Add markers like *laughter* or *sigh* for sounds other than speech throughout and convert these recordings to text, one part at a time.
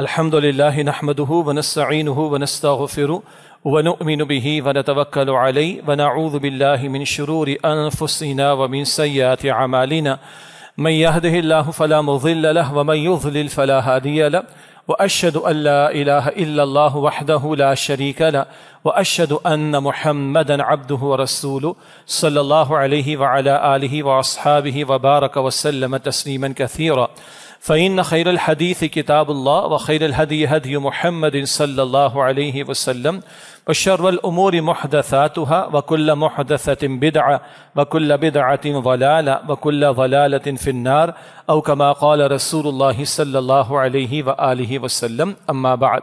الحمد لله نحمده ونستعينه ونستغفره ونؤمن به ونتوكل عليه ونعوذ بالله من شرور أنفسنا ومن سيئات أعمالنا من يهده الله فلا مضل له ومن يضلل فلا هادي له وأشهد أن لا إله إلا الله وحده لا شريك له وأشهد أن محمدا عبده ورسوله صلى الله عليه وعلى آله وأصحابه وبارك وسلم تسليما كثيرا فإن خير الحديث كتاب الله وخير الهدي هدي محمد صلى الله عليه وسلم وشر الأمور محدثاتها وكل محدثة بدعة وكل بدعة ضلالة وكل ضلالة في النار أو كما قال رسول الله صلى الله عليه وآله وسلم أما بعد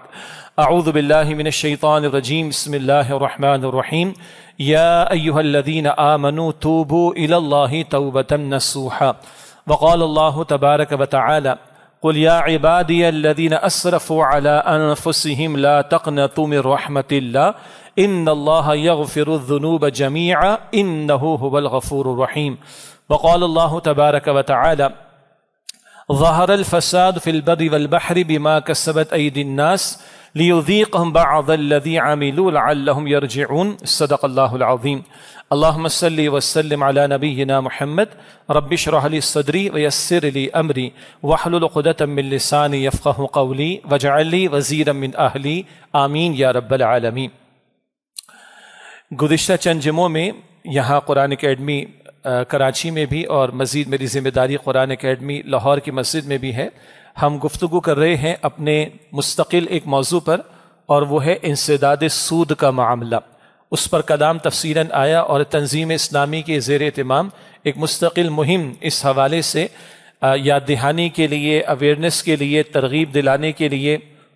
أعوذ بالله من الشيطان الرجيم بسم الله الرحمن الرحيم يا أيها الذين آمنوا توبوا إلى الله توبة نصوحا وقال الله تبارك وتعالى قل يا عبادي الذين اسرفوا على انفسهم لا تقنطوا من رحمه الله ان الله يغفر الذنوب جميعا انه هو الغفور الرحيم وقال الله تبارك وتعالى ظهر الفساد في البر والبحر بما كسبت ايدي الناس लियुज़ीक़हुम बअदल्लज़ी अमिलू लअल्लहुम यरजिऊन सदक़ल्लाहुल अज़ीम अल्लाहुम्म सल्लि व सल्लिम अला नबिय्यिना मुहम्मद रब्बिश रहली सदरी व यस्सिर ली अमरी वहलुल उक़दतम मिन लिसानी यफ़क़हु क़ौली वजअल ली वज़ीरम मिन अहली आमीन या रब्बल आलमीन गुज़श्ता चंद जुमों में यहाँ कुरान अकेडमी कराची में भी और मज़ीद मेरी ज़िम्मेदारी कुरान अकेडमी लाहौर की मस्जिद में भी है हम गुफ्तु कर रहे हैं अपने मुस्तकिल एक मौजू पर और वह है इंसदाद सूद का मामला उस पर कदम तफसीला आया और तंजीम इस्लामी के जेर तमाम एक मुस्तकिल मुहिम इस हवाले से याद दहानी के लिए अवेयरनेस के लिए तरगीब दिलाने के लिए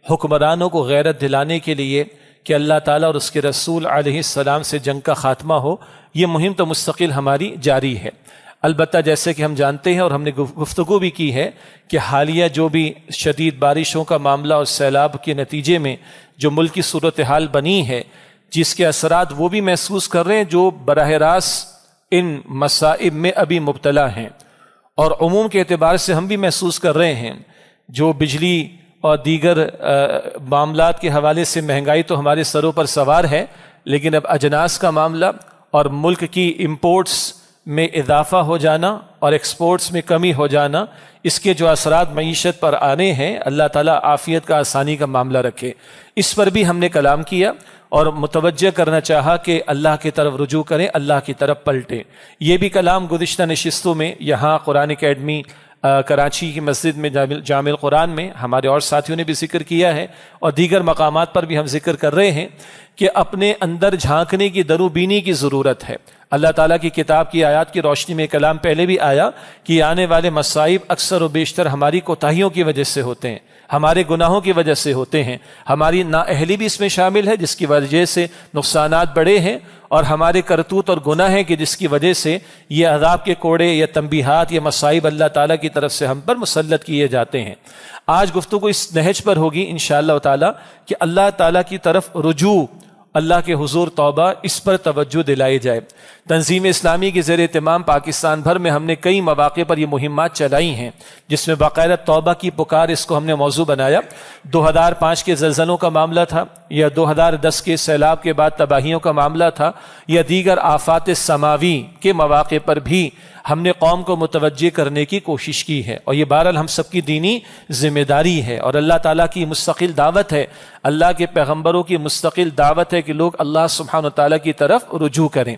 हुक्मरानों को गैरत दिलाने के लिए कि अल्लाह ताली और उसके रसूल सलाम से जंग का ख़ात्मा हो ये मुहिम तो मुस्तकिल हमारी जारी है अलबत् जैसे कि हम जानते हैं और हमने गुफ्तु भी की है कि हालिया जो भी शदीद बारिशों का मामला और सैलाब के नतीजे में जो मुल्क की सूरत हाल बनी है जिसके असरात वो भी महसूस कर रहे हैं जो बरह रास्त इन मसाइब में अभी मुबतला हैं और अमूम के अतबार से हम भी महसूस कर रहे हैं जो बिजली और दीगर मामला के हवाले से महंगाई तो हमारे सरों पर सवार है लेकिन अब अजनास का मामला और मुल्क की इम्पोर्ट्स में इजाफा हो जाना और एक्सपोर्ट्स में कमी हो जाना इसके जो असरात मीशत पर आने हैं अल्लाह ताला आफ़ियत का आसानी का मामला रखे इस पर भी हमने कलाम किया और मुतवजह करना चाहा कि अल्लाह की तरफ रुजू करें अल्लाह की तरफ पलटें ये भी कलाम गुज्त नशस्तों में यहाँ कुरान अकेडमी कराची की मस्जिद में जामिल कुरान में हमारे और साथियों ने भी जिक्र किया है और दीगर मकाम पर भी हम जिक्र कर रहे हैं कि अपने अंदर झांकने की दरुबीनी की ज़रूरत है अल्लाह ताला की किताब की आयत की रोशनी में कलाम पहले भी आया कि आने वाले मसाइब अक्सर व बेशतर हमारी कोताहीियों की वजह से होते हैं हमारे गुनाहों की वजह से होते हैं हमारी नाअहली भी इसमें शामिल है जिसकी वजह से नुकसान बड़े हैं और हमारे करतूत और गुना हैं कि जिसकी वजह से ये अदाब के कोड़े या तंबीहात या मसाइब अल्लाह ताला की तरफ से हम पर मुसलत किए जाते हैं आज गुफ्तु को इस नहज पर होगी इन ताला कि अल्लाह ताला की तरफ रुजू अल्लाह के हजूर तोबा इस पर तोज्जो दिलाई जाए तंजीम इस्लामी के ज़र तमाम पाकिस्तान भर में हमने कई मौाक़े पर यह मुहिम चलाई हैं जिसमें बाकायदा तोबा की पुकार इसको हमने मौजू बनाया दो हज़ार पाँच के जल्जलों का मामला था या दो हज़ार दस के सैलाब के बाद तबाहियों का मामला था या दीगर आफात समावी के मौाक़े पर भी हमने कौम को मुतवजह करने की कोशिश की है और ये बहरल हम सबकी दीनी जिम्मेदारी है और अल्लाह ताली की मुस्तकिल दावत है अल्लाह के पैगम्बरों की मुस्तकिल दावत है कि लोग अल्लाह सुबहान तला की तरफ रुजू करें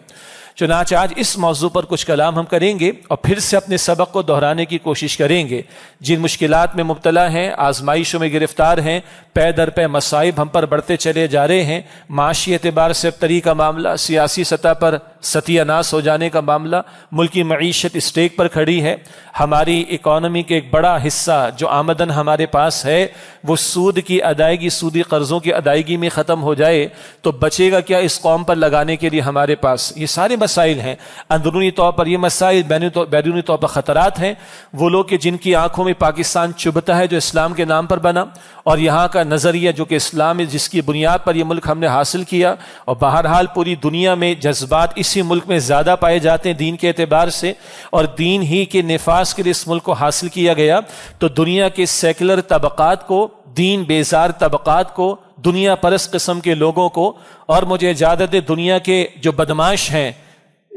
चुनाच आज इस मौजू पर कुछ कलाम हम करेंगे और फिर से अपने सबक को दोहराने की कोशिश करेंगे जिन मुश्किल में मुबतला हैं आजमाइशों में गिरफ्तार हैं पै दर पै मसाइब हम पर बढ़ते चले जा रहे हैं माशी एतबार से अबतरी का मामला सियासी सतह पर सत्यानाश हो जाने का मामला मुल्क की मीशत स्टेक पर खड़ी है हमारी इकॉनमी के एक बड़ा हिस्सा जो आमदन हमारे पास है वो सूद की अदायगी सूदी कर्ज़ों की अदायगी में ख़त्म हो जाए तो बचेगा क्या इस कौम पर लगाने के लिए हमारे पास ये सारे मसाइल हैं अंदरूनी तौर पर यह मसाइल बैरूनी तौर पर खतरा हैं वो लोग कि जिनकी आंखों में पाकिस्तान चुभता है जो इस्लाम के नाम पर बना और यहाँ का नज़रिया जो कि इस्लाम है जिसकी बुनियाद पर यह मुल्क हमने हासिल किया और बहरहाल पूरी दुनिया में जज्बात इस इसी मुल्क में ज़्यादा पाए जाते हैं दीन के अतबार से और दीन ही के नफाज के लिए इस मुल्क को हासिल किया गया तो दुनिया के सेकुलर तबक़ात को दीन बेजार तबक़ात को दुनिया परस किस्म के लोगों को और मुझे इजाज़त दुनिया के जो बदमाश हैं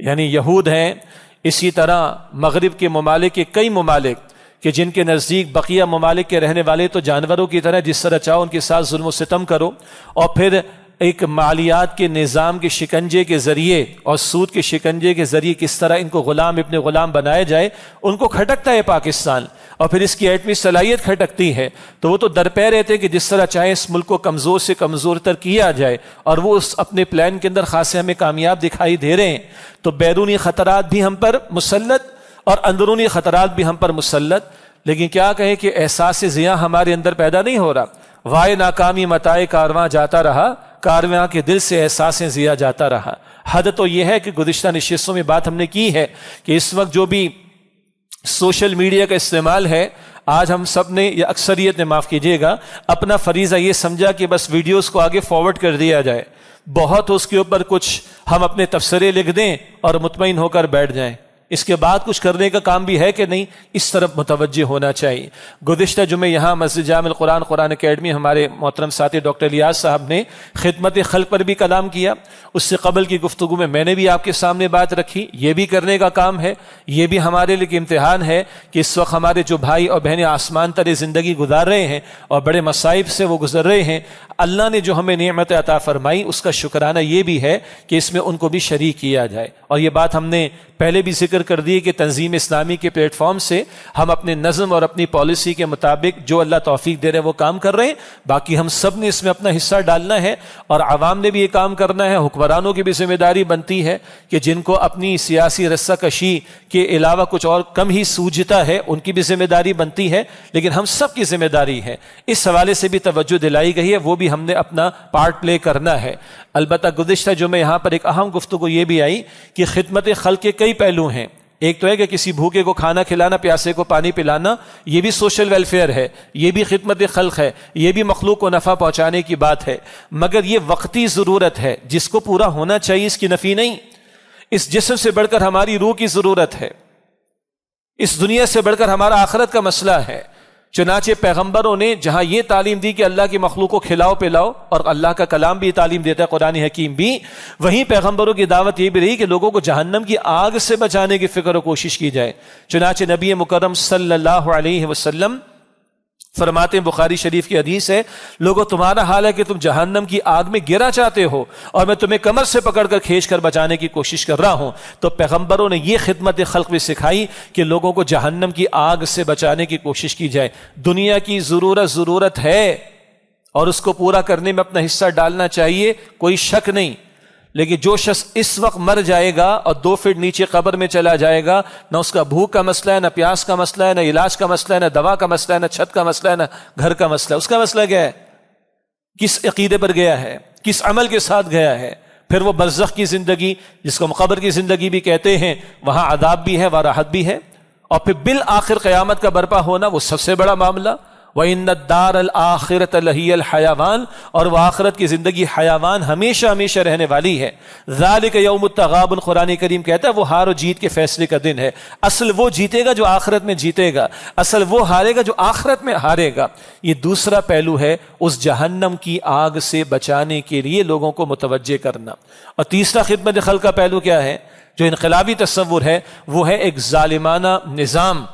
यानी यहूद हैं इसी तरह मगरब के ममालिक के कई ममालिक कि जिनके नज़दीक बकिया ममालिक के रहने वाले तो जानवरों की तरह जिस तरह चाहो उनके साथ जुल्म सितम करो और फिर एक मालियात के निज़ाम के शिकंजे के ज़रिए और सूद के शिकंजे के ज़रिए किस तरह इनको ग़ुलाम अपने ग़ुलाम बनाया जाए उनको खटकता है पाकिस्तान और फिर इसकी एटमी सलाहियत खटकती है तो वो तो दरपे रहते हैं कि जिस तरह चाहे इस मुल्क को कमज़ोर से कमज़ोर तर किया जाए और वो उस अपने प्लान के अंदर खासे हमें कामयाब दिखाई दे रहे हैं तो बैरूनी ख़तरात भी हम पर मुसलत और अंदरूनी ख़तरात भी हम पर मुसलत लेकिन क्या कहें कि एहसास ज़िया हमारे अंदर पैदा नहीं हो रहा वाय नाकामी मताए कारवा जाता रहा कारवा के दिल से एहसासें जिया जाता रहा हद तो यह है कि गुजशत नशिस्तों में बात हमने की है कि इस वक्त जो भी सोशल मीडिया का इस्तेमाल है आज हम सब ने या अक्सरियत ने माफ़ कीजिएगा अपना फरीज़ा ये समझा कि बस वीडियोस को आगे फॉरवर्ड कर दिया जाए बहुत उसके ऊपर कुछ हम अपने तबसरे लिख दें और मुतमिन होकर बैठ जाएं इसके बाद कुछ करने का काम भी है कि नहीं इस तरफ मुतवजह होना चाहिए गुजशत जुमे यहाँ मस्जिद जामिल कुरान कुरान अकेडमी हमारे मोहतरम साथी डॉक्टर लियाज साहब ने खिदमत खल पर भी कलाम किया उससे कबल की गुफ्तु में मैंने भी आपके सामने बात रखी ये भी करने का काम है ये भी हमारे लिए इम्तहान है कि इस वक्त हमारे जो भाई और बहनें आसमान तरी ज़िंदगी गुजार रहे हैं और बड़े मसाइब से वो गुजर रहे हैं अल्लाह ने जो हमें नियमत अता फरमाई उसका शुक्राना ये भी है कि इसमें उनको भी शरीक किया जाए और ये बात हमने पहले भी जिक्र कर दी कि तंजीम इस्लामी के प्लेटफॉर्म से हम अपने नज़म और अपनी पॉलिसी के मुताबिक जो अल्लाह तोफ़ी दे रहे हैं वो काम कर रहे हैं बाकी हम सब ने इसमें अपना हिस्सा डालना है और आवाम ने भी ये काम करना है हुक्मरानों की भी जिम्मेदारी बनती है कि जिनको अपनी सियासी रस्सा कशी के अलावा कुछ और कम ही सूझता है उनकी भी जिम्मेदारी बनती है लेकिन हम सब की जिम्मेदारी है इस हवाले से भी तवज्जो दिलाई गई है वो भी हमने अपना पार्ट प्ले करना है अलबत् गुज्त जुमे यहाँ पर एक अहम गुफ्तु को ये भी आई कि खिदमत खल के कई पहलू हैं एक तो है कि किसी भूखे को खाना खिलाना प्यासे को पानी पिलाना ये भी सोशल वेलफेयर है ये भी खिदमत खल्क है ये भी मखलूक को नफ़ा पहुँचाने की बात है मगर ये वक्ती ज़रूरत है जिसको पूरा होना चाहिए इसकी नफ़ी नहीं इस जिसम से बढ़कर हमारी रूह की ज़रूरत है इस दुनिया से बढ़कर हमारा आखरत का मसला है चुनाचे पैगम्बरों ने जहां यह तालीम दी कि अल्लाह की मखलूक को खिलाओ पिलाओ और अल्लाह का कलाम भी तालीम देता है कुरानी हकीम भी वहीं पैगम्बरों की दावत यह भी रही कि लोगों को जहन्नम की आग से बचाने की फिक्र कोशिश की जाए चुनाचे नबी मुकरम सल्लाम फरमाते बुखारी शरीफ की अदीस है लोगों तुम्हारा हाल है कि तुम जहन्नम की आग में गिरा चाहते हो और मैं तुम्हें कमर से पकड़कर खींच कर बचाने की कोशिश कर रहा हूं तो पैगंबरों ने यह खिदमत खल्क भी सिखाई कि लोगों को जहन्नम की आग से बचाने की कोशिश की जाए दुनिया की जरूरत जरूरत है और उसको पूरा करने में अपना हिस्सा डालना चाहिए कोई शक नहीं लेकिन जो शख्स इस वक्त मर जाएगा और दो फीट नीचे कब्र में चला जाएगा ना उसका भूख का मसला है ना प्यास का मसला है ना इलाज का मसला है ना दवा का मसला है ना छत का मसला है ना घर का मसला है उसका मसला क्या है किस अकीदे पर गया है किस अमल के साथ गया है फिर वो बरजख की ज़िंदगी जिसको हम की ज़िंदगी भी कहते हैं वहां आदाब भी है वाराहत राहत भी है और फिर बिल आखिर क्यामत का बर्पा होना वो सबसे बड़ा मामला व दार आखिरत लहील हयावान और वह आखरत की ज़िंदगी हयावान हमेशा हमेशा रहने वाली है ज़ालिक यौम तगाबन कुरान करीम कहता है वो हार और जीत के फैसले का दिन है असल वो जीतेगा जो आखरत में जीतेगा असल वो हारेगा जो आखरत में हारेगा ये दूसरा पहलू है उस जहन्नम की आग से बचाने के लिए लोगों को मुतवजह करना और तीसरा खिदमत खल का पहलू क्या है जो इनकलाबी तस्वुर है वह है एक ालिमाना निज़ाम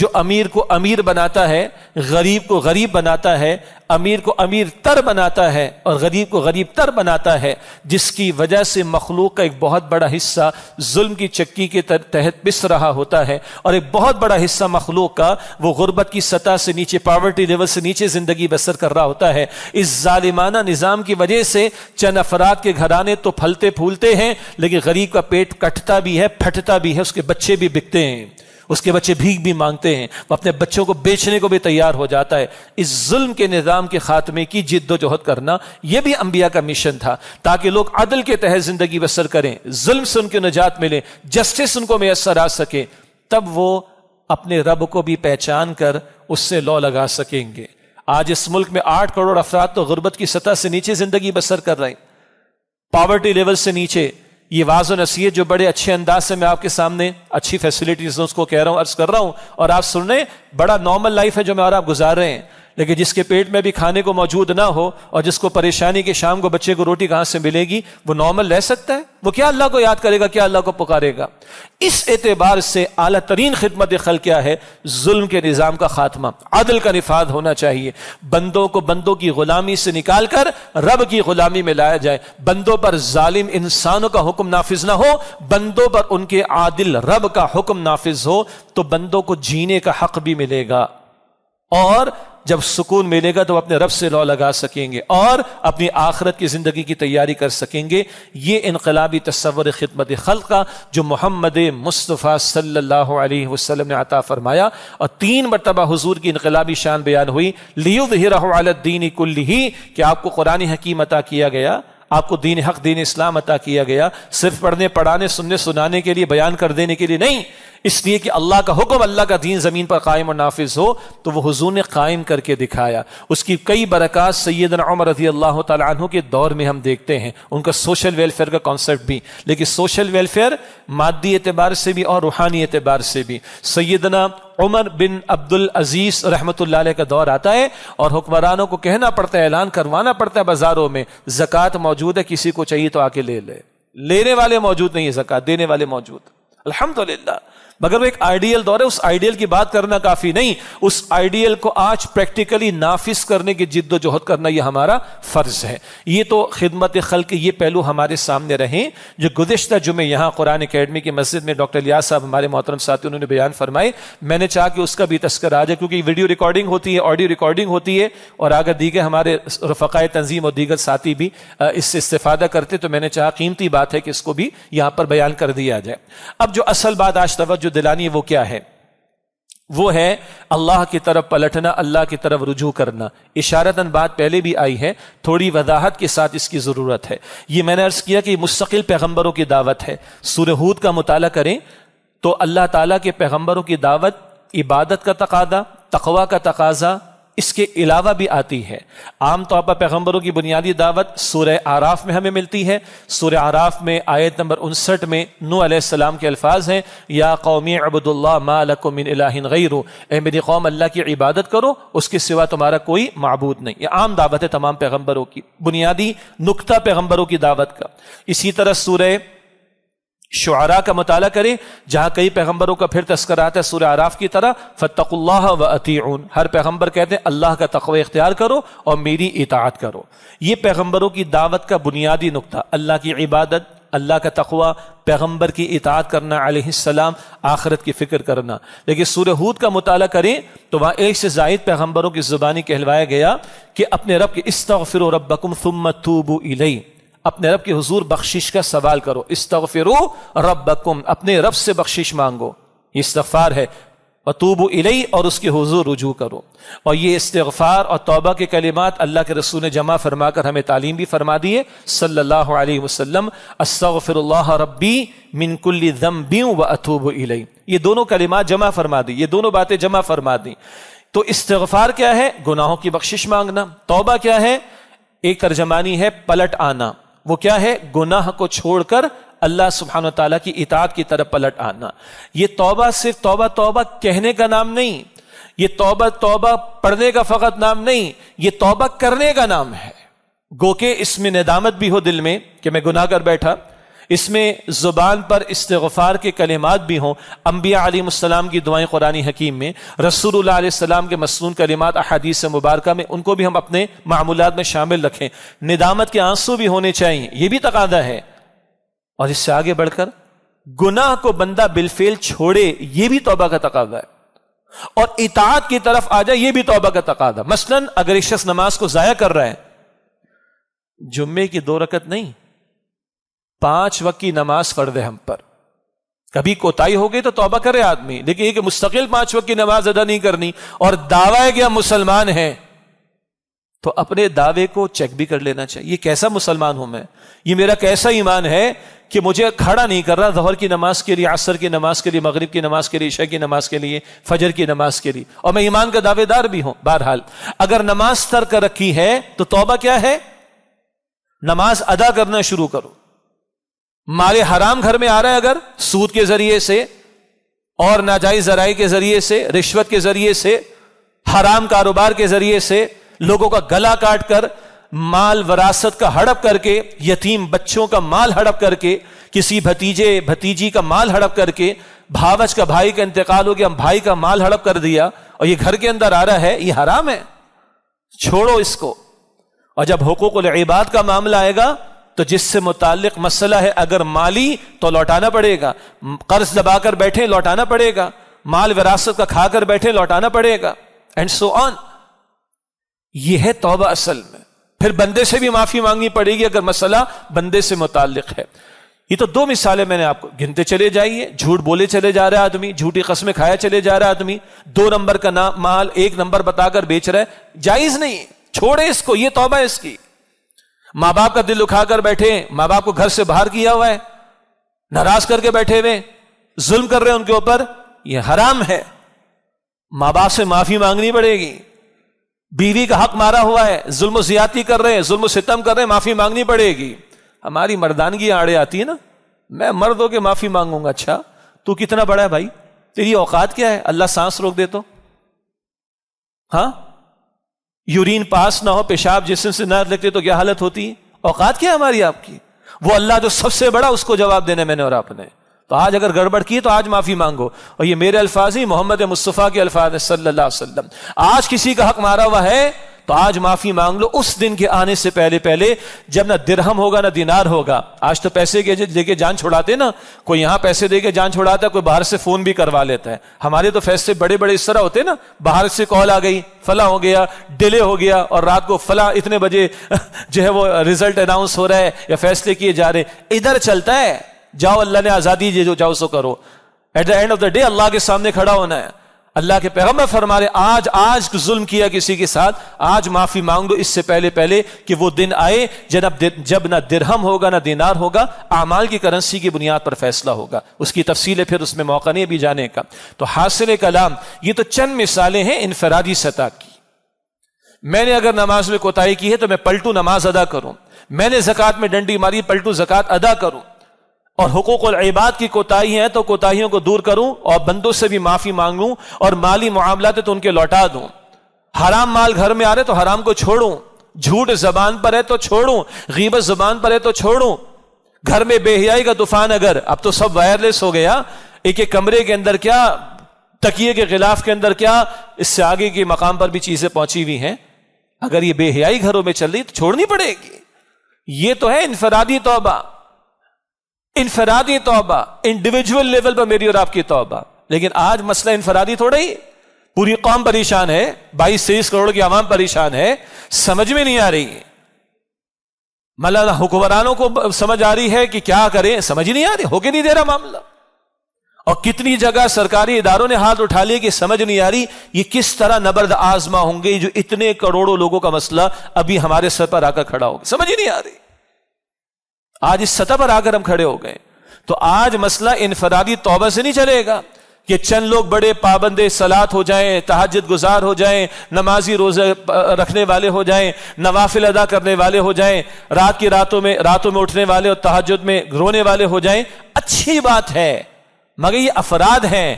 जो अमीर को अमीर बनाता है गरीब को गरीब बनाता है अमीर को अमीर तर बनाता है और गरीब को गरीब तर बनाता है जिसकी वजह से मखलूक का एक बहुत बड़ा हिस्सा जुल्म की चक्की के तहत पिस रहा होता है और एक बहुत बड़ा हिस्सा मखलूक का वो गुर्बत की सतह से नीचे पावर्टी लेवल से नीचे ज़िंदगी बसर कर रहा होता है इस जालिमाना निज़ाम की वजह से चंद अफराद के घराने तो फलते फूलते हैं लेकिन गरीब का पेट कटता भी है फटता भी है उसके बच्चे भी बिकते हैं उसके बच्चे भीख भी मांगते हैं वो अपने बच्चों को बेचने को भी तैयार हो जाता है इस जुल्म के निज़ाम के खात्मे की जिद्दोजहद करना यह भी अंबिया का मिशन था ताकि लोग अदल के तहत ज़िंदगी बसर करें जुल्म से उनकी निजात मिले जस्टिस उनको मैसर आ सके तब वो अपने रब को भी पहचान कर उससे लॉ लगा सकेंगे आज इस मुल्क में आठ करोड़ अफराद तो गुर्बत की सतह से नीचे जिंदगी बसर कर रहे हैं पावर्टी लेवल से नीचे ये वाज नसीहत जो बड़े अच्छे अंदाज से मैं आपके सामने अच्छी फैसिलिटीज उसको कह रहा हूं अर्ज कर रहा हूं और आप सुन रहे बड़ा नॉर्मल लाइफ है जो मैं और आप गुजार रहे हैं लेकिन जिसके पेट में भी खाने को मौजूद ना हो और जिसको परेशानी के शाम को बच्चे को रोटी कहां से मिलेगी वो नॉर्मल रह सकता है वो क्या अल्लाह को याद करेगा क्या अल्लाह को पुकारेगा इस एतबार से आला तरीन खिदमत खल क्या है जुल्म के निज़ाम का खात्मा आदल का निफाद होना चाहिए बंदों को बंदों की गुलामी से निकाल कर रब की गुलामी में लाया जाए बंदों पर जालिम इंसानों का हुक्म नाफिज ना हो बंदों पर उनके आदिल रब का हुक्म नाफिज हो तो बंदों को जीने का हक भी मिलेगा और जब सुकून मिलेगा तो अपने रब से लॉ लगा सकेंगे और अपनी आखरत की ज़िंदगी की तैयारी कर सकेंगे ये इनकलाबी तस्वर खिदमत खल का जो मोहम्मद मुस्तफ़ा सल्लल्लाहु अलैहि वसल्लम ने अता फरमाया और तीन मरतबा हजूर की इनकलाबी शान बयान हुई लियो दीन कुल्ली कि आपको कुरानी हकीम अता किया गया आपको दीन हक दीन इस्लाम अता किया गया सिर्फ पढ़ने पढ़ाने सुनने सुनाने के लिए बयान कर देने के लिए नहीं इसलिए कि अल्लाह का हुक्म अल्लाह का दीन ज़मीन पर कायम और नाफिज हो तो वह हजू ने कायम करके दिखाया उसकी कई बरकत सैद उमर रजी अल्लाह तु के दौर में हम देखते हैं उनका सोशल वेलफेयर का कॉन्सेप्ट भी लेकिन सोशल वेलफेयर मादी एतबार से भी और रूहानी एतबार से भी सैदना उमर बिन अब्दुल अजीज रहमत का दौर आता है और हुक्मरानों को कहना पड़ता है ऐलान करवाना पड़ता है बाजारों में जक़ात मौजूद है किसी को चाहिए तो आके ले ले लेने वाले मौजूद नहीं है जक़ात देने वाले मौजूद अल्हम्दुलिल्लाह मगर वो एक आइडियल दौर है उस आइडियल की बात करना काफी नहीं उस आइडियल को आज प्रैक्टिकली नाफिस करने की जिद्दोजहद करना यह हमारा फर्ज है ये तो खिदमत खल के ये पहलू हमारे सामने रहे जो गुजशत जुमे यहाँ कुरान अकेडमी की मस्जिद में डॉक्टर लिया साहब हमारे मोहतरम साथी उन्होंने बयान फरमाए मैंने चाह कि उसका भी तस्कर आ जाए क्योंकि वीडियो रिकॉर्डिंग होती है ऑडियो रिकॉर्डिंग होती है और अगर दीगर हमारे रफ़ाए तंजीम और दीगर साथी भी इससे इस्तेफादा करते तो मैंने चाह कीमती बात है कि इसको भी यहाँ पर बयान कर दिया जाए अब जो असल बात आज तवज्जो दिलानी है वो क्या है वो है अल्लाह की तरफ पलटना अल्लाह की तरफ रुझू करना इशारतन बात पहले भी आई है थोड़ी वजाहत के साथ इसकी ज़रूरत है ये मैंने अर्ज़ किया कि मुस्तकिल पैगंबरों की दावत है सुरहूद का मताल करें तो अल्लाह ताला के पैगंबरों की दावत इबादत का तकादा तकवा का तकाजा इसके अलावा भी आती है आमतौर पर पैगंबरों की बुनियादी दावत सूर्य आराफ में हमें मिलती है सूर्य आराफ में आयत नंबर उनसठ में नू के अल्फाज हैं या कौमी अबदुल्ला ए मेरी कौम अल्लाह की इबादत करो उसके सिवा तुम्हारा कोई मबूद नहीं यह आम दावत है तमाम पैगम्बरों की बुनियादी नुकता पैगम्बरों की दावत का इसी तरह सूर्य शुरा का मताल करें जहाँ कई पैगम्बरों का फिर तस्करा आता है सूर्य आराफ की तरह फ़तकुल्ला व अतीउन हर पैगम्बर कहते हैं अल्लाह का तकव इख्तियार करो और मेरी इतात करो ये पैगम्बरों की दावत का बुनियादी नुकता अल्लाह की इबादत अल्लाह का तकवा पैगम्बर की इतात करना आसमाम आखरत की फ़िक्र करना लेकिन हूद का मताल करें तो वहाँ एक से जायद पैगम्बरों की ज़ुबानी कहलवाया गया कि अपने रब के इस्तफ़िर रबकुम फ़ुम इलई अपने रब के हुजूर बख्शिश का सवाल करो इस्तफिरु रब अपने रब से बख्शिश मांगो ये इस्तफार है वतूब इलई और उसके हुजूर रुजू करो और ये इस्तफार और तौबा के कलिमात अल्लाह के रसूल ने जमा फरमा कर हमें तालीम भी फरमा दिए सल्लल्लाहु अलैहि वसल्लम रब्बी मिनकुल्ली व अतूब इलई ये दोनों कलिमात जमा फरमा दी ये दोनों बातें जमा फरमा दी तो इस्तफार क्या है गुनाहों की बख्शिश मांगना तोबा क्या है एक तर्जमानी है पलट आना वो क्या है गुनाह को छोड़कर अल्लाह सुबहान तला की इताद की तरफ पलट आना ये तोबा सिर्फ तोबा तोबा कहने का नाम नहीं ये तोबा तोबा पढ़ने का फकत नाम नहीं ये तोबा करने का नाम है गोके इसमें निदामत भी हो दिल में कि मैं गुनाह कर बैठा इसमें ज़ुबान पर इस्तफ़ार के कलिमात भी हों अम्बिया आलीसम की दुआएं कुरानी हकीम में रसूलुल्लाम के मसनून कलिमात से मुबारक में उनको भी हम अपने मामूलत में शामिल रखें निदामत के आंसू भी होने चाहिए यह भी तकादा है और इससे आगे बढ़कर गुनाह को बंदा बिलफेल छोड़े यह भी तोबा का तकादा है और इतात की तरफ आ जाए यह भी तोबा का तकादा मसलन अगर शख्स नमाज को जया कर रहा है जुम्मे की दो रकत नहीं पांच वक्त की नमाज पढ़ है हम पर कभी कोताही हो गई तो तौबा करे आदमी लेकिन एक मुस्तकिल पांच वक्त की नमाज अदा नहीं करनी और दावा है कि हम मुसलमान हैं तो अपने दावे को चेक भी कर लेना चाहिए ये कैसा मुसलमान हूं मैं ये मेरा कैसा ईमान है कि मुझे खड़ा नहीं कर रहा जहर की नमाज के लिए असर की नमाज के लिए मगरिब की नमाज के लिए ईशा की नमाज के लिए फजर की नमाज के लिए और मैं ईमान का दावेदार भी हूं बहरहाल अगर नमाज तर्क रखी है तो तौबा क्या है नमाज अदा करना शुरू करो माल हराम घर में आ रहा है अगर सूद के जरिए से और नाजायज जराए के जरिए से रिश्वत के जरिए से हराम कारोबार के जरिए से लोगों का गला काट कर माल वरासत का हड़प करके यतीम बच्चों का माल हड़प करके किसी भतीजे भतीजी का माल हड़प करके भावच का भाई का इंतकाल हो गया भाई का माल हड़प कर दिया और ये घर के अंदर आ रहा है ये हराम है छोड़ो इसको और जब हुकूक इबाद का मामला आएगा तो जिससे मुतालिक मसला है अगर माली तो लौटाना पड़ेगा कर्ज दबाकर बैठे लौटाना पड़ेगा माल विरासत का खाकर बैठे लौटाना पड़ेगा एंड सो ऑन यह है तोबा असल में फिर बंदे से भी माफी मांगनी पड़ेगी अगर मसला बंदे से मुतालिक है ये तो दो मिसालें मैंने आपको गिनते चले जाइए झूठ बोले चले जा रहे आदमी झूठी कस्में खाया चले जा रहा आदमी दो नंबर का नाम माल एक नंबर बताकर बेच रहा है जायज नहीं छोड़े इसको ये तोबा इसकी माँ बाप का दिल उखाकर बैठे माँ बाप को घर से बाहर किया हुआ है नाराज करके बैठे हुए जुल्म कर रहे हैं उनके ऊपर यह हराम है मां बाप से माफी मांगनी पड़ेगी बीवी का हक मारा हुआ है जुल्म ज्यादती कर रहे हैं जुल्म सितम कर रहे हैं माफी मांगनी पड़ेगी हमारी मर्दानगी आड़े आती है ना मैं मर्द के माफी मांगूंगा अच्छा तू कितना बड़ा है भाई तेरी औकात क्या है अल्लाह सांस रोक दे तो हाँ यूरिन पास ना हो पेशाब जिसम से ना लगते तो क्या हालत होती औकात क्या हमारी आपकी वो अल्लाह जो सबसे बड़ा उसको जवाब देने मैंने और आपने तो आज अगर गड़बड़ की तो आज माफी मांगो और ये मेरे अल्फाज ही मोहम्मद मुस्तफ़ा के अल्फाज सल्लल्लाहु अलैहि वसल्लम आज किसी का हक मारा हुआ है तो आज माफी मांग लो उस दिन के आने से पहले पहले जब ना दिरहम होगा ना दिनार होगा आज तो पैसे के लेके जान छुड़ाते ना कोई यहां पैसे दे के जान छुड़ाता कोई बाहर से फोन भी करवा लेता है हमारे तो फैसले बड़े बड़े इस तरह होते ना बाहर से कॉल आ गई फला हो गया डिले हो गया और रात को फला इतने बजे *laughs* जो है वो रिजल्ट अनाउंस हो रहा है या फैसले किए जा रहे इधर चलता है जाओ अल्लाह ने आजादी जो जाओ सो करो at the end of the day Allah के सामने खड़ा होना है अल्लाह के पैगम्बर फरमा रहे आज आज जुल्म किया किसी के साथ आज माफी मांग लो इससे पहले पहले कि वो दिन आए जब जब ना दिरहम होगा ना दिनार होगा आमाल की करेंसी की बुनियाद पर फैसला होगा उसकी तफसील फिर उसमें मौका नहीं अभी जाने का तो हासिल कलाम ये तो चंद मिसालें हैं इनफरादी सतह की मैंने अगर नमाज में कोताही की है तो मैं पलटू नमाज अदा करूं मैंने जक़ात में डंडी मारी पलटू जक़ात अदा करूं और और इबाद की कोताही है तो कोताही को दूर करूं और बंदों से भी माफ़ी मांगूं और माली मामला तो उनके लौटा दू हराम माल घर में आ रहे तो हराम को छोड़ू झूठ जबान पर है तो छोड़ू गीबत जबान पर है तो छोड़ू घर में बेहियाई का तूफान अगर अब तो सब वायरलेस हो गया एक एक कमरे के अंदर क्या तकिए के खिलाफ के अंदर क्या इससे आगे के मकाम पर भी चीजें पहुंची हुई हैं अगर ये बेहियाई घरों में चल रही तो छोड़नी पड़ेगी ये तो है इनफरादी तोबा इनफरादी तोबा इंडिविजुअल लेवल पर मेरी और आपकी तोबा लेकिन आज मसला इनफरादी थोड़ा ही पूरी कौम परेशान है बाईस तेईस करोड़ की आवाम परेशान है समझ में नहीं आ रही है मतलब हुक्मरानों को समझ आ रही है कि क्या करें समझ ही नहीं आ रही होके नहीं दे रहा मामला और कितनी जगह सरकारी इदारों ने हाथ उठा लिए कि समझ नहीं आ रही ये किस तरह नबर्द आजमा होंगे जो इतने करोड़ों लोगों का मसला अभी हमारे सर पर आकर खड़ा होगा समझ ही नहीं आ रही आज इस सतह पर आकर हम खड़े हो गए तो आज मसला इनफरादी तौबा से नहीं चलेगा कि चंद लोग बड़े पाबंदे सलात हो जाएं तहजद गुजार हो जाएं नमाजी रोजे रखने वाले हो जाएं नवाफिल अदा करने वाले हो जाएं रात की रातों में रातों में उठने वाले और तहजद में रोने वाले हो जाएं अच्छी बात है मगर ये अफराद हैं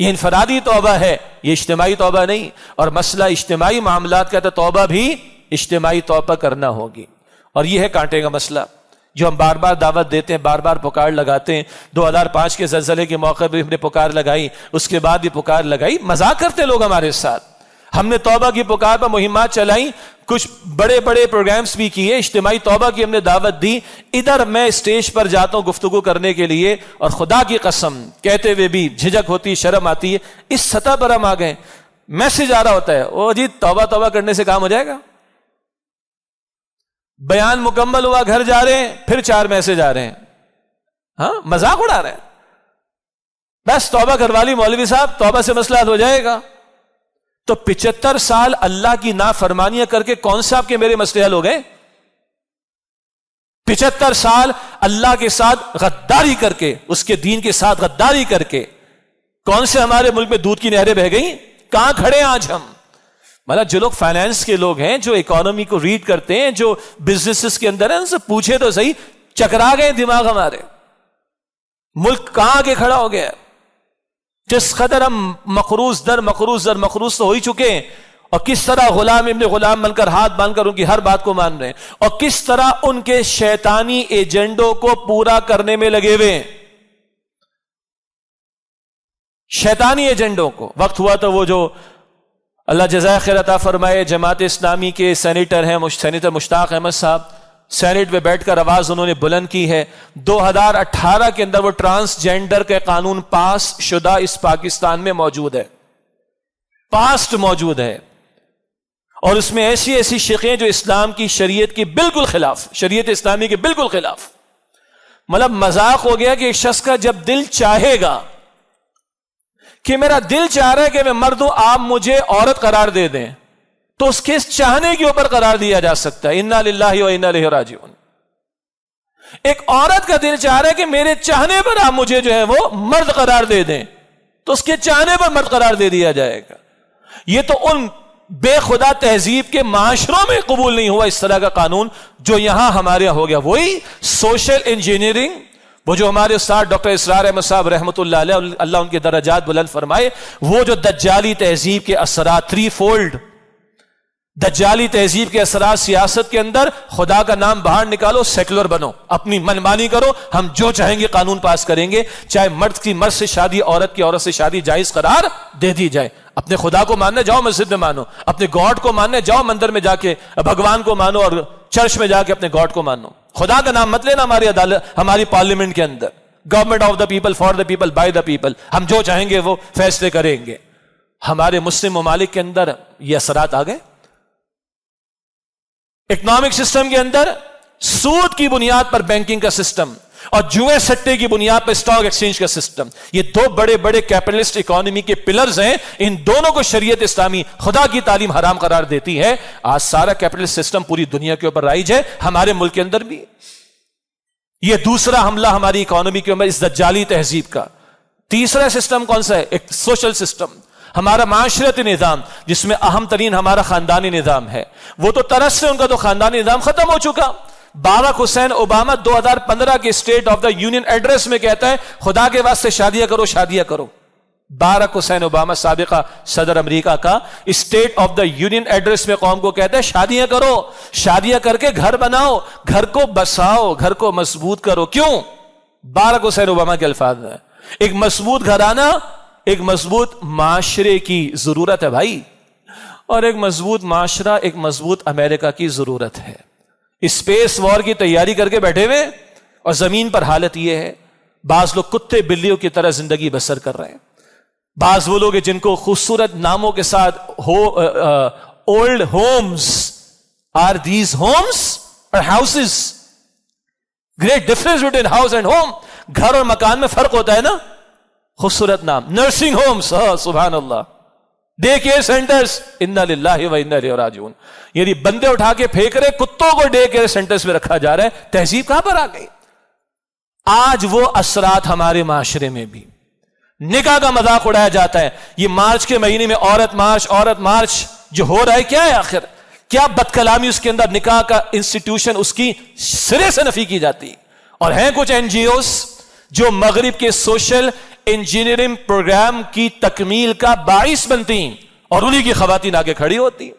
ये इनफरादी तोबा है ये इज्तमाही तोबा नहीं और मसला इज्तमाही मामला का तो तोबा भी इज्तमाही तौर पर करना होगी और यह है कांटे का मसला जो हम बार बार दावत देते हैं बार बार पुकार लगाते हैं 2005 के जलसले के मौके पर हमने पुकार लगाई उसके बाद भी पुकार लगाई मजाक करते लोग हमारे साथ हमने तोबा की पुकार पर मुहिम चलाई कुछ बड़े बड़े प्रोग्राम्स भी किए इज्तमाही तोबा की हमने दावत दी इधर मैं स्टेज पर जाता हूं गुफ्तगु करने के लिए और खुदा की कसम कहते हुए भी झिझक होती शर्म आती है इस सतह पर हम आ गए मैसेज आ रहा होता है ओ जी तोबा तोबा करने से काम हो जाएगा बयान मुकम्मल हुआ घर जा रहे हैं फिर चार मैसेज आ रहे हैं हाँ मजाक उड़ा रहे हैं बस तौबा करवा ली मौलवी साहब तौबा से मसला हो जाएगा तो पिचहत्तर साल अल्लाह की नाफरमानियां करके कौन से आपके मेरे मसले हल हो गए पिचहत्तर साल अल्लाह के साथ गद्दारी करके उसके दीन के साथ गद्दारी करके कौन से हमारे मुल्क में दूध की नहरें बह गई कहां खड़े आज हम मतलब जो लोग फाइनेंस के लोग हैं जो इकोनॉमी को रीड करते हैं जो बिजनेसेस के अंदर है उनसे पूछे तो सही चकरा गए दिमाग हमारे मुल्क कहां आगे खड़ा हो गया जिस कदर हम मखरूज दर मखरूज दर मखरूज तो हो ही चुके हैं और किस तरह गुलाम इबन गुलाम बनकर हाथ बांधकर उनकी हर बात को मान रहे हैं और किस तरह उनके शैतानी एजेंडों को पूरा करने में लगे हुए शैतानी एजेंडों को वक्त हुआ तो वो जो अल्लाह जजाय खैरता फरमाए जमात इस्लामी के सैनिटर हैं सैनिटर मुश्ताक अहमद साहब सैनेट में बैठकर आवाज उन्होंने बुलंद की है 2018 के अंदर वो ट्रांसजेंडर के कानून पास शुदा इस पाकिस्तान में मौजूद है पास्ट मौजूद है और उसमें ऐसी ऐसी शिकें जो इस्लाम की शरीयत के बिल्कुल खिलाफ शरीयत इस्लामी के बिल्कुल खिलाफ मतलब मजाक हो गया कि एक शख्स का जब दिल चाहेगा कि मेरा दिल चाह रहा है कि मैं मर्द हूं आप मुझे औरत करार दे दें तो उसके इस चाहने के ऊपर करार दिया जा सकता है इन्ना लाला और इन्ना राजीवन एक औरत का दिल चाह रहा है कि मेरे चाहने पर आप मुझे जो है वो मर्द करार दे दें तो उसके चाहने पर मर्द करार दे दिया जाएगा यह तो उन बेखुदा तहजीब के माशरों में कबूल नहीं हुआ इस तरह का कानून जो यहां हमारे यहां हो गया वही सोशल इंजीनियरिंग वो जो हमारे उस्ताद डॉक्टर इसरार अहमद साहब रहमत अल्लाह उनके दराजात बुलंद फरमाए वो जो दज्जाली तहजीब के असरा थ्री फोल्ड दज्जाली तहजीब के असरा सियासत के अंदर खुदा का नाम बाहर निकालो सेकुलर बनो अपनी मनमानी करो हम जो चाहेंगे कानून पास करेंगे चाहे मर्द की मर्द से शादी औरत की औरत से शादी जायज करार दे दी जाए अपने खुदा को मानने जाओ मस्जिद में मानो अपने गॉड को मानने जाओ मंदिर में जाके भगवान को मानो और चर्च में जाके अपने गॉड को मानो खुदा का नाम मत लेना हमारी अदालत हमारी पार्लियामेंट के अंदर government of the people for the people by the people हम जो चाहेंगे वो फैसले करेंगे हमारे मुस्लिम ममालिक के अंदर ये असरात आ गए इकोनॉमिक सिस्टम के अंदर सूद की बुनियाद पर बैंकिंग का सिस्टम और जुए सट्टे की बुनियाद पर स्टॉक एक्सचेंज का सिस्टम ये दो बड़े बड़े कैपिटलिस्ट इकोनॉमी के पिलर्स हैं इन दोनों को शरीयत इस्लामी खुदा की तालीम हराम करार देती है आज सारा कैपिटलिस्ट सिस्टम पूरी दुनिया के ऊपर राइज है हमारे मुल्क के अंदर भी यह दूसरा हमला हमारी इकोनॉमी के ऊपर इस दज्जाली तहजीब का तीसरा सिस्टम कौन सा है एक सोशल सिस्टम हमारा माशरती निज़ाम जिसमें अहम तरीन हमारा खानदानी निज़ाम है वो तो तरस से उनका तो खानदानी निज़ाम खत्म हो चुका बाराक हुसैन ओबामा 2015 के State of the Union address में कहता है खुदा के वास्ते शादियां करो शादियां करो बारक हुसैन ओबामा सबका सदर अमेरिका का State of the Union address में कौम को कहता है शादियां करो शादियां करके घर बनाओ घर को बसाओ घर को मजबूत करो क्यों बारक हुसैन ओबामा के अल्फाज है एक मजबूत घराना एक मजबूत माशरे की जरूरत है भाई और एक मजबूत माशरा एक मजबूत अमेरिका की जरूरत है स्पेस वॉर की तैयारी करके बैठे हुए और जमीन पर हालत यह है बाज लोग कुत्ते बिल्लियों की तरह जिंदगी बसर कर रहे हैं बाज वो लोग जिनको खूबसूरत नामों के साथ हो old homes are these homes और houses great difference between house and home घर और मकान में फर्क होता है ना खूबसूरत नाम नर्सिंग होम्स सुबह अल्लाह डे केयर सेंटर्स इन्ना लिल्ला इन्ना लाजून यदि बंदे उठा के फेंक रहे कुत्तों को डे के सेंटर्स में रखा जा रहा है तहजीब कहां पर आ गई आज वो असरात हमारे माशरे में भी निकाह का मजाक उड़ाया जाता है ये मार्च के महीने में औरत मार्च औरत मार्च जो हो रहा है क्या है आखिर क्या बदकलामी उसके अंदर निकाह का इंस्टीट्यूशन उसकी सिरे से नफी की जाती और हैं कुछ एनजीओ जो मगरिब के सोशल इंजीनियरिंग प्रोग्राम की तकमील का बाइस बनती और उन्हीं की खातन आगे खड़ी होती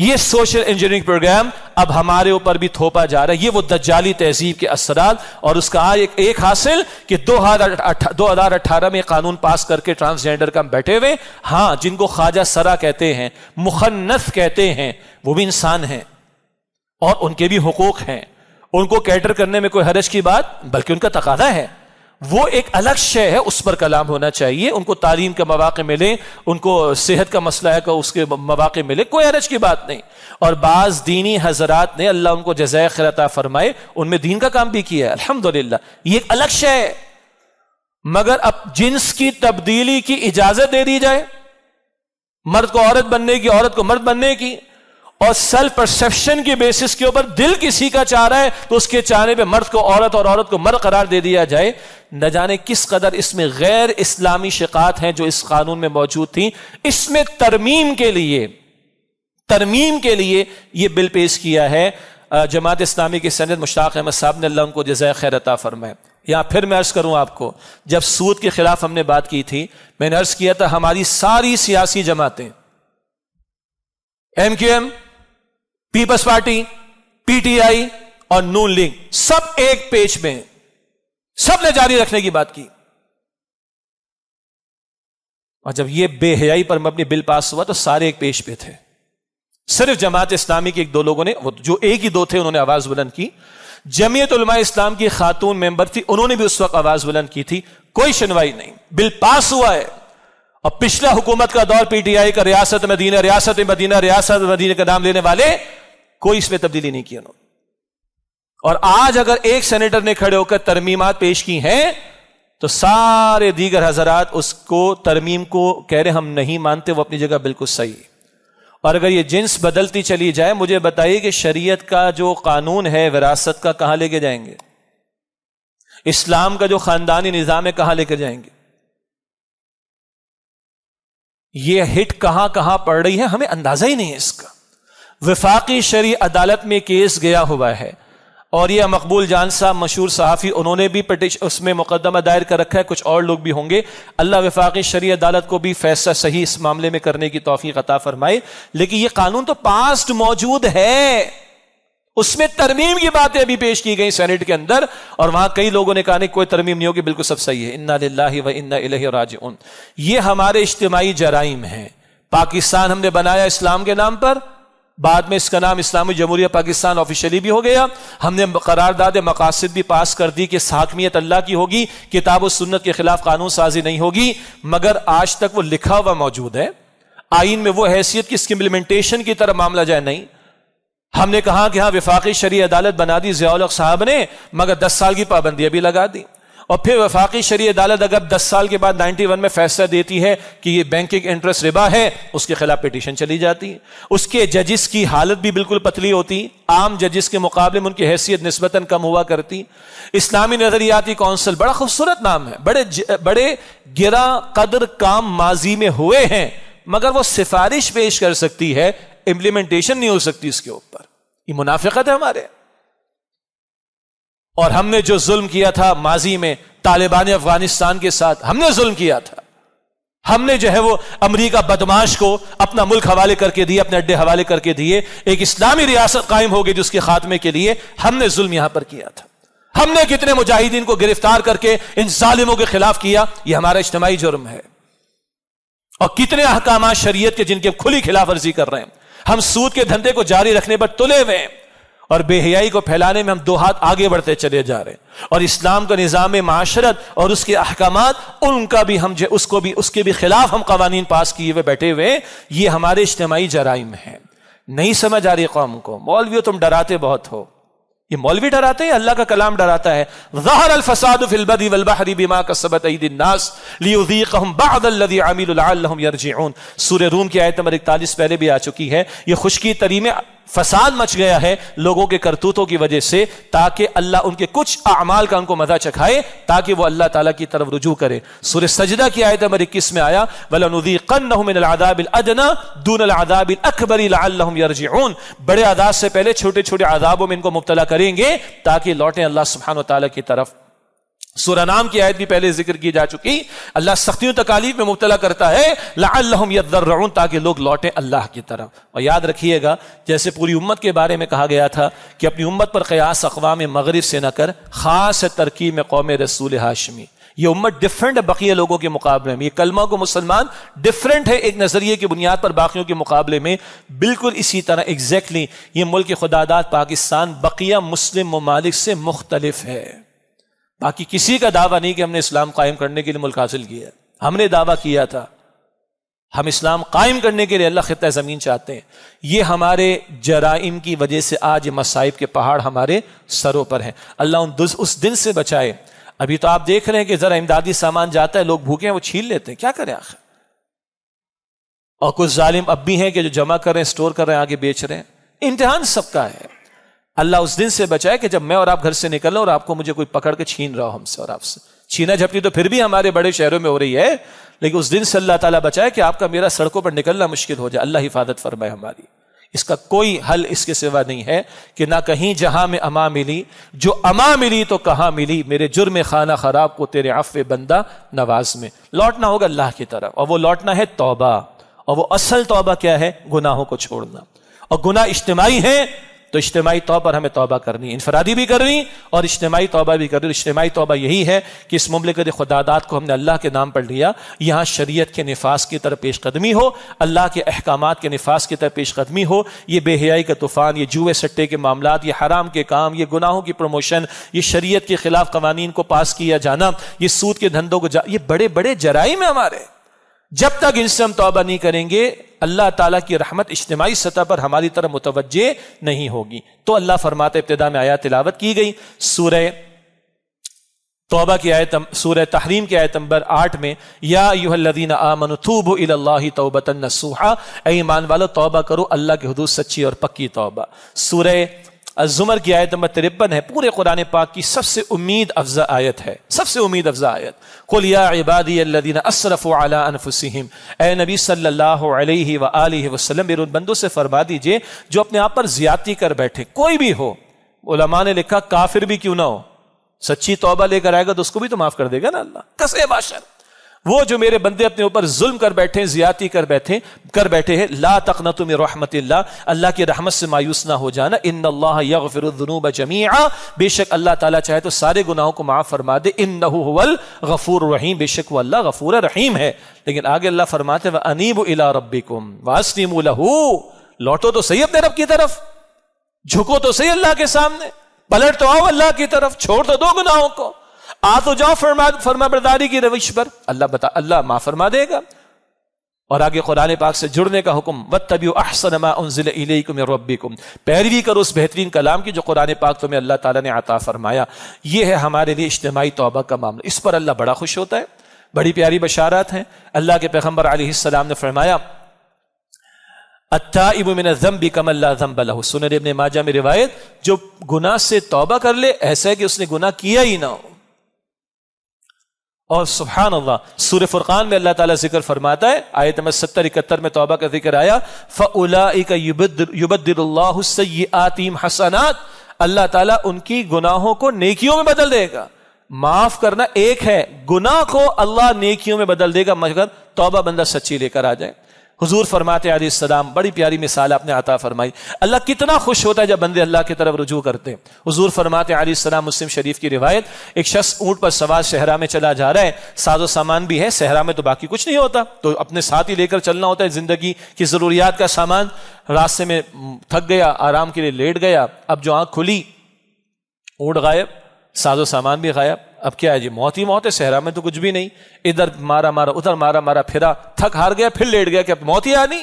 ये सोशल इंजीनियरिंग प्रोग्राम अब हमारे ऊपर भी थोपा जा रहा है ये वो दज्जाली तहजीब के असरात और उसका एक, एक हासिल कि दो हजार दो हजार अठारह में कानून पास करके ट्रांसजेंडर का बैठे हुए हां जिनको ख्वाजा सरा कहते हैं मुखन्नस कहते हैं वो भी इंसान हैं और उनके भी हकूक हैं उनको कैटर करने में कोई हरज की बात बल्कि उनका तकादा है वो एक अलग शय है उस पर कलाम होना चाहिए उनको तालीम का मौाक मिले उनको सेहत का मसला है का उसके मौाक़ मिले कोई अरज की बात नहीं और बाज़ दीनी हजरात ने अल्लाह उनको जजाय खरता फरमाए उनमें दीन का काम भी किया है अलहमदिल्ला ये एक अलग शय है मगर अब जिन्स की तब्दीली की इजाज़त दे दी जाए मर्द को औरत बनने की औरत को मर्द बनने की और सेल्फ परसेप्शन के बेसिस के ऊपर दिल किसी का चाह रहा है तो उसके चाहने पे मर्द को औरत और औरत को मर्द करार दे दिया जाए न जाने किस कदर इसमें गैर इस्लामी शिकात हैं जो इस कानून में मौजूद थी इसमें तरमीम के लिए तरमीम के लिए यह बिल पेश किया है जमात इस्लामी के सैनत मुश्ताक अहमद साहब ने अल्लाह को जजाय खैर अता फरमाए या फिर मैं अर्ज करूं आपको जब सूद के खिलाफ हमने बात की थी मैंने अर्ज किया था हमारी सारी सियासी जमातें M Q M People's Party PTI और नून लीग सब एक पेज में सब ने जारी रखने की बात की और जब यह बेहयाई पर अपनी बिल पास हुआ तो सारे एक पेज पे थे सिर्फ जमात इस्लामी के एक दो लोगों ने जो एक ही दो थे उन्होंने आवाज बुलंद की जमीयत उलमा इस्लाम की खातून मेंबर थी उन्होंने भी उस वक्त आवाज बुलंद की थी कोई सुनवाई नहीं बिल पास हुआ है और पिछला हुकूमत का दौर पीटीआई का रियासत मदीना रियासत मदीना रियासत मदीना का नाम लेने वाले कोई इसमें तब्दीली नहीं की उन्होंने और आज अगर एक सेनेटर ने खड़े होकर तरमीमत पेश की हैं तो सारे दीगर हजरात उसको तरमीम को कह रहे हम नहीं मानते वो अपनी जगह बिल्कुल सही और अगर ये जिन्स बदलती चली जाए मुझे बताइए कि शरीयत का जो कानून है विरासत का कहां लेके जाएंगे इस्लाम का जो खानदानी निज़ाम है कहां लेकर जाएंगे ये हिट कहां कहां पड़ रही है हमें अंदाजा ही नहीं है इसका वफाकी शरी अदालत में केस गया हुआ है और यह मकबूल जान साहब मशहूर सहाफ़ी उन्होंने भी पटिश उसमें मुकदमा दायर कर रखा है कुछ और लोग भी होंगे अल्लाह वफाक़ी शरी अदालत को भी फैसला सही इस मामले में करने की तोफ़ी अता फरमाए लेकिन यह कानून तो पास्ट मौजूद है उसमें तरमीम की बातें अभी पेश की गई सेनेट के अंदर और वहां कई लोगों ने कहा नहीं कोई तरमीम नहीं होगी बिल्कुल सब सही है इन्ना व इन्ना राज ये हमारे इज्तमाही जराइम हैं पाकिस्तान हमने बनाया इस्लाम के नाम पर बाद में इसका नाम इस्लामी जमहूरिया पाकिस्तान ऑफिशियली भी हो गया हमने करारदाद मकासद भी पास कर दी कि साकमियत अल्लाह की होगी किताब और सुन्नत के खिलाफ कानून साजी नहीं होगी मगर आज तक वो लिखा हुआ मौजूद है आइन में वो हैसियत की इसकी इम्प्लीमेंटेशन की तरफ मामला जाए नहीं हमने कहा कि हाँ विफाकी शरी अदालत बना दी जयालक साहब ने मगर दस साल की पाबंदियां भी लगा दी और फिर वफाकी शरी अदालत अगर 10 साल के बाद 91 में फैसला देती है कि ये बैंकिंग इंटरेस्ट रिबा है उसके खिलाफ पिटिशन चली जाती है उसके जजिस की हालत भी बिल्कुल पतली होती आम जजिस के मुकाबले में उनकी हैसियत नस्बता कम हुआ करती इस्लामी नजरियाती कौंसिल बड़ा खूबसूरत नाम है बड़े ज, बड़े गिरा कदर काम माजी में हुए हैं मगर वह सिफारिश पेश कर सकती है इम्प्लीमेंटेशन नहीं हो सकती इसके ऊपर ये मुनाफिकत है हमारे और हमने जो जुल्म किया था माजी में तालिबान अफगानिस्तान के साथ हमने जुल्म किया था हमने जो है वो अमेरिका बदमाश को अपना मुल्क हवाले करके दिए अपने अड्डे हवाले करके दिए एक इस्लामी रियासत कायम हो गई जिसके खात्मे के लिए हमने जुल्म यहां पर किया था हमने कितने मुजाहिदीन को गिरफ्तार करके इन जालिमों के खिलाफ किया यह हमारा इज्तमाही जुर्म है और कितने अहकाम शरीय के जिनके खुली खिलाफ वर्जी कर रहे हैं हम सूद के धंधे को जारी रखने पर तुले हुए हैं और बेहयाई को फैलाने में हम दो हाथ आगे बढ़ते चले जा रहे हैं और इस्लाम का निज़ाम माशरत और उसके अहकाम उनका भी हम जो उसको भी उसके भी खिलाफ हम कवानी पास किए हुए बैठे हुए ये हमारे इज्तमाही जराइम है नहीं समझ आ रही कौम को मौलवी तुम डराते बहुत हो ये मौलवी डराते हैं अल्लाह का कलाम डराता है जहर अल फसाद फिल बदी वल बहरी बिमा कसबत ईदनास लियुज़ीकहुम बअद अल्लज़ी अमीलु लअल्लहुम यरजिऊन सूरह रूम की आयत नंबर 41 पहले भी आ चुकी है ये खुशकी तरी में फसाद मच गया है लोगों के करतूतों की वजह से ताकि अल्लाह उनके कुछ अमाल का उनको मजा चखाए ताकि वो अल्लाह ताला की तरफ रुजू करे सूर्य सजदा की आयत नंबर इक्कीस में आया वलनुदीकन्नदाबिलअदना दून अदाबिल अकबरी बड़े आदाब से पहले छोटे छोटे आदाबों में इनको मुबतला करेंगे ताकि लौटें अल्लाह सुबहान तला की तरफ सूरा नाम की आयत भी पहले जिक्र की जा चुकी अल्लाह सख्तियों तकालीफ में मुबला करता है ताकि लोग लौटे अल्लाह की तरफ और याद रखिएगा जैसे पूरी उम्मत के बारे में कहा गया था कि अपनी उम्मत पर कयास अकवाम मगरब से न कर खास तरकी में कौम रसूल हाशमी ये उम्मत डिफरेंट है बकिया लोगों के मुकाबले में ये कलमा को मुसलमान डिफरेंट है एक नज़रिए की बुनियाद पर बाकियों के मुकाबले में बिल्कुल इसी तरह एग्जैक्टली ये मुल्क खुदादात पाकिस्तान बकिया मुस्लिम ममालिक से मुख्तलिफ है बाकी किसी का दावा नहीं कि हमने इस्लाम कायम करने के लिए मुल्क हासिल किया हमने दावा किया था हम इस्लाम कायम करने के लिए अल्लाह खत ज़मीन चाहते हैं ये हमारे जराइम की वजह से आज मसाइब के पहाड़ हमारे सरों पर हैं अल्लाह उन उस दिन से बचाए अभी तो आप देख रहे हैं कि ज़रा इमदादी सामान जाता है लोग भूखे हैं वो छीन लेते हैं क्या करें आखिर और कुछ ालिम अब भी हैं कि जो जमा कर रहे हैं स्टोर कर रहे हैं आगे बेच रहे हैं इम्तहान सबका है अल्लाह उस दिन से बचाए कि जब मैं और आप घर से निकल और आपको मुझे कोई पकड़ के छीन रहा हो हमसे और आपसे छीना झपटी तो फिर भी हमारे बड़े शहरों में हो रही है लेकिन उस दिन से अल्लाह ताला बचाए कि आपका मेरा सड़कों पर निकलना मुश्किल हो जाए अल्लाह हिफाजत फरमाए हमारी इसका कोई हल इसके सिवा नहीं है कि ना कहीं जहां में अमा मिली जो अमा मिली तो कहाँ मिली मेरे जुर्म खाना खराब को तेरे आफ बंदा नवाज में लौटना होगा अल्लाह की तरफ और वो लौटना है तोबा और वो असल तोबा क्या है गुनाहों को छोड़ना और गुना इज्तमाही है तो इज्तमी तौर पर हमें तोबा करनी इनफरादी भी करनी और इज्तमी तौबा भी करनी तो इज्तमी तोबा यही है कि इस मुमलिक खुदादात को हमने अल्लाह के नाम पर लिया यहाँ शरीय के नफाज की तरफ पेशकदमी हो अल्लाह के अहकाम के नफाज की तरफ पेशकदमी हो ये बेहियाई का तूफ़ान ये जुए सट्टे के मामला ये हराम के काम ये गुनाहों की प्रमोशन ये शरीय के खिलाफ कवानीन को पास किया जाना ये सूद के धंधों को जा ये बड़े बड़े जराइम है हमारे जब तक इनसे हम तोबा नहीं करेंगे अल्लाह ताला की रहमत इज्तमाही सतह पर हमारी तरफ मुतवजह नहीं होगी तो अल्लाह फरमाते इब्तदा में आया तिलावत की गई सूरह तोबा की आयत सूर तहरीम की आयत नंबर आठ में या यूहदीन आमन थूब इला तोबतन नसूहा ईमान वालो तोबा करो अल्लाह के हदूद सच्ची और पक्की तोबा सूर अजुमर की आयत नंबर तिरपन है पूरे कुरान पाक की सबसे उम्मीद अफजा आयत है सबसे उम्मीद अफजा आयत कुल इबादी ए नबी सल्लल्लाहु अलैहि से फरमा दीजिए जो अपने आप पर ज्यादा कर बैठे कोई भी हो उलमा ने लिखा काफिर भी क्यों ना हो सच्ची तोबा लेकर आएगा तो उसको भी तो माफ कर देगा ना अल्लाह कसे बाशर वो जो मेरे बंदे अपने ऊपर जुल्म कर बैठे ज्यादा कर बैठे कर बैठे हैं ला तकना तुम रहमत अल्लाह की रहमत से मायूस ना हो जाना इन अल्लाह यगफिरनूब जमी बेशक अल्लाह ताला चाहे तो सारे गुनाहों को माफ़ फरमा दे इन नहुवल गफूर रहीम बेशक वो अल्लाह गफूर रहीम है लेकिन आगे अल्लाह फरमाते व अनीब इला रबी वास्तीम लहू लौटो तो सही अपने रब की तरफ झुको तो सही अल्लाह के सामने पलट तो आओ अल्लाह की तरफ छोड़ तो दो गुनाहों को आ तो जाओ फरमा फरमा बरदारी की रविश पर अल्लाह बता अल्लाह माँ फरमा देगा और आगे कुरान पाक से जुड़ने का हुक्म वत तबी पैरवी करो उस बेहतरीन कलाम की जो कुरान पाक तुम्हें अल्लाह ताला ने आता फरमाया ये है हमारे लिए इज्तमाही तोबा का मामला इस पर अल्लाह बड़ा खुश होता है बड़ी प्यारी बशारात हैं अल्लाह के पैगम्बर आसमाम ने फरमाया अत्ता इबुमिन जम्बी कमल्लाबल माजा में रिवायत जो गुना से तोबा कर ले ऐसा है कि उसने गुना किया ही ना हो और सुबहान अल्लाह सूर फुरकान में अल्लाह ताला जिक्र फरमाता है आयत में सत्तर इकहत्तर में तोबा का जिक्र आया फ़लाबदिल्लाम हसनात अल्लाह ताला उनकी गुनाहों को नेकियों में बदल देगा माफ करना एक है गुनाह को अल्लाह नेकियों में बदल देगा मगर तोबा बंदा सच्ची लेकर आ जाए हुजूर फरमाते आदि सदाम बड़ी प्यारी मिसाल आपने आता फरमाई अल्लाह कितना खुश होता है जब बंदे अल्लाह की तरफ रुजू करते हैं हुजूर फरमाते आदि सदाम मुस्लिम शरीफ की रिवायत एक शख्स ऊँट पर सवार शहरा में चला जा रहा है साजो सामान भी है सहरा में तो बाकी कुछ नहीं होता तो अपने साथ ही लेकर चलना होता है जिंदगी की ज़रूरियात का सामान रास्ते में थक गया आराम के लिए लेट गया अब जो आँख खुली ऊँट गायब साजो सामान भी गायब अब क्या है जी मौत ही मौत है सहरा में तो कुछ भी नहीं इधर मारा मारा उधर मारा मारा फिरा थक हार गया फिर लेट गया कि अब मौत ही आनी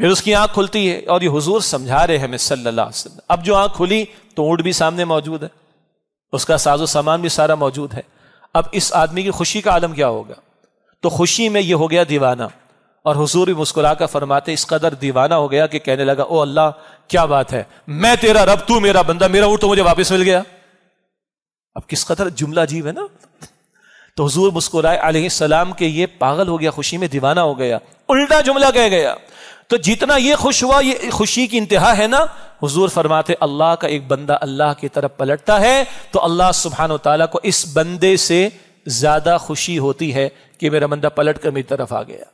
फिर उसकी आंख खुलती है और ये हुजूर समझा रहे हमें सल्लल्लाहु अलैहि वसल्लम अब जो आंख खुली तो ऊंट भी सामने मौजूद है उसका साजो सामान भी सारा मौजूद है अब इस आदमी की खुशी का आलम क्या होगा तो खुशी में ये हो गया दीवाना और हुजूर भी मुस्कुरा कर फरमाते इस कदर दीवाना हो गया कि कहने लगा ओ अल्लाह क्या बात है मैं तेरा रब तू मेरा बंदा मेरा ऊँट तो मुझे वापस मिल गया अब किस कदर जुमला जीव है ना तो हजूर मुस्कुराए सलाम के ये पागल हो गया खुशी में दीवाना हो गया उल्टा जुमला कह गया तो जितना ये खुश हुआ ये खुशी की इंतहा है ना हुजूर फरमाते अल्लाह का एक बंदा अल्लाह की तरफ पलटता है तो अल्लाह सुबहान तला को इस बंदे से ज्यादा खुशी होती है कि मेरा बंदा पलट कर मेरी तरफ आ गया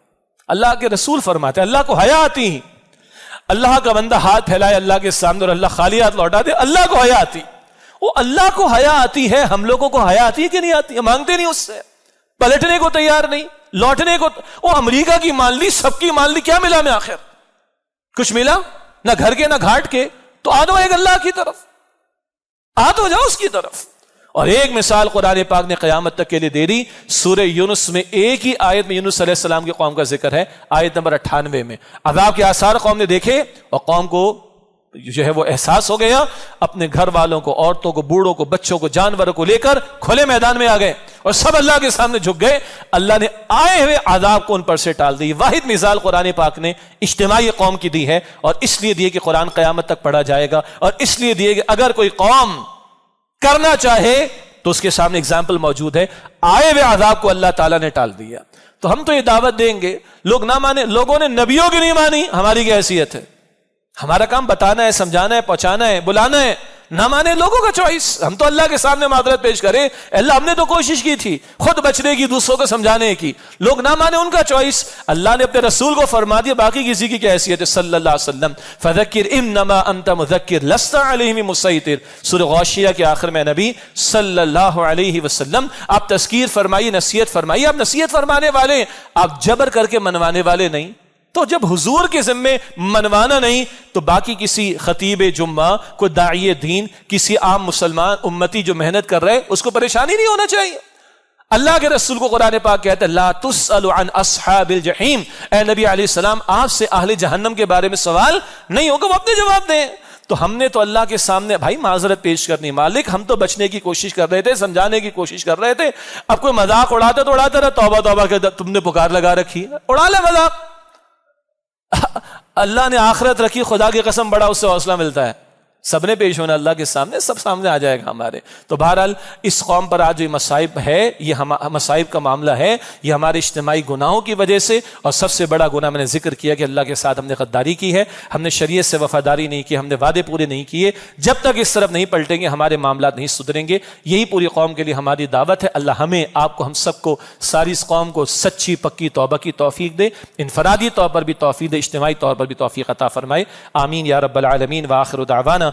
अल्लाह के रसूल फरमाते अल्लाह को हया आती अल्लाह का बंदा हाथ फैलाए अल्लाह के सामने और अल्लाह खाली हाथ लौटा दे अल्लाह को हया आती वो अल्लाह को हया आती है हम लोगों को हया आती है कि नहीं आती है मांगते नहीं उससे पलटने को तैयार नहीं लौटने को वो अमेरिका की मान ली सबकी मान ली क्या मिला मैं आखिर कुछ मिला ना घर के ना घाट के तो आ दो एक अल्लाह की तरफ आ तो जाओ उसकी तरफ और एक मिसाल कुरान पाक ने कयामत तक के लिए दे दी सूर्य यूनुस में एक ही आयत में यूनुस सलाम की कौम का जिक्र है आयत नंबर अट्ठानवे में अदाब के आसार कौम ने देखे और कौम को जो है वो एहसास हो गया अपने घर वालों को औरतों को बूढ़ों को बच्चों को जानवरों को लेकर खुले मैदान में आ गए और सब अल्लाह के सामने झुक गए अल्लाह ने आए हुए आदाब को उन पर से टाल दी वाहिद मिसाल कुरान पाक ने इज्तमाही कौम की दी है और इसलिए दिए कि कुरान कयामत तक पढ़ा जाएगा और इसलिए दिए कि अगर कोई कौम करना चाहे तो उसके सामने एग्जाम्पल मौजूद है आए हुए आदाब को अल्लाह तला ने टाल दिया तो हम तो ये दावत देंगे लोग ना माने लोगों ने नबियों की नहीं मानी हमारी क्या हैसियत है हमारा काम बताना है समझाना है पहुंचाना है बुलाना है ना माने लोगों का चॉइस हम तो अल्लाह के सामने मादरत पेश करें अल्लाह हमने तो कोशिश की थी खुद बचने की दूसरों को समझाने की लोग ना माने उनका चॉइस अल्लाह ने अपने रसूल को फरमा दिया बाकी किसी की क्या हैसियत है सल्लल्लाहु अलैहि इम नमा अंत मुजक्र सुर गौशिया के आखिर में नबी सल्लाम आप तस्कीर फरमाइए नसीहत फरमाइए आप नसीहत फरमाने वाले आप जबर करके मनवाने वाले नहीं तो जब हुजूर के जिम्मे मनवाना नहीं तो बाकी किसी खतीब जुम्मा को दाइ दीन किसी आम मुसलमान उम्मती जो मेहनत कर रहे उसको परेशानी नहीं होना चाहिए अल्लाह के रसूल को कुरान पाक कहते ला असहाबिल जहीम ए नबी अलैहिस्सलाम आपसे अहले जहन्नम के बारे में सवाल नहीं होगा वो अपने जवाब दें तो हमने तो अल्लाह के सामने भाई माजरत पेश करनी मालिक हम तो बचने की कोशिश कर रहे थे समझाने की कोशिश कर रहे थे अब कोई मजाक उड़ाता तो उड़ाता रहा तोबा तोबा के तुमने पुकार लगा रखी उड़ा ले मजाक अल्लाह ने आखरत रखी खुदा की कसम बड़ा उससे हौसला मिलता है सबने पेश होना अल्लाह के सामने सब सामने आ जाएगा हमारे तो बहरहाल इस कौम पर आज ये मसाइब है ये हम मसाइब का मामला है ये हमारे इज्तमाही गुनाहों की वजह से और सबसे बड़ा गुना मैंने जिक्र किया कि अल्लाह के साथ हमने गद्दारी की है हमने शरीय से वफादारी नहीं की हमने वादे पूरे नहीं किए जब तक इस तरफ नहीं पलटेंगे हमारे मामला नहीं सुधरेंगे यही पूरी कौम के लिए हमारी दावत है अल्लाह हमें आपको हम सबको सारी इस कौम को सच्ची पक्की तोबा की तोफ़ी दे इनफरादी तौर पर भी तोफ़ी दे इज्तमाही तौर पर भी तोफ़ी अता फरमाए आमीन या रबालमीन आखिर दावाना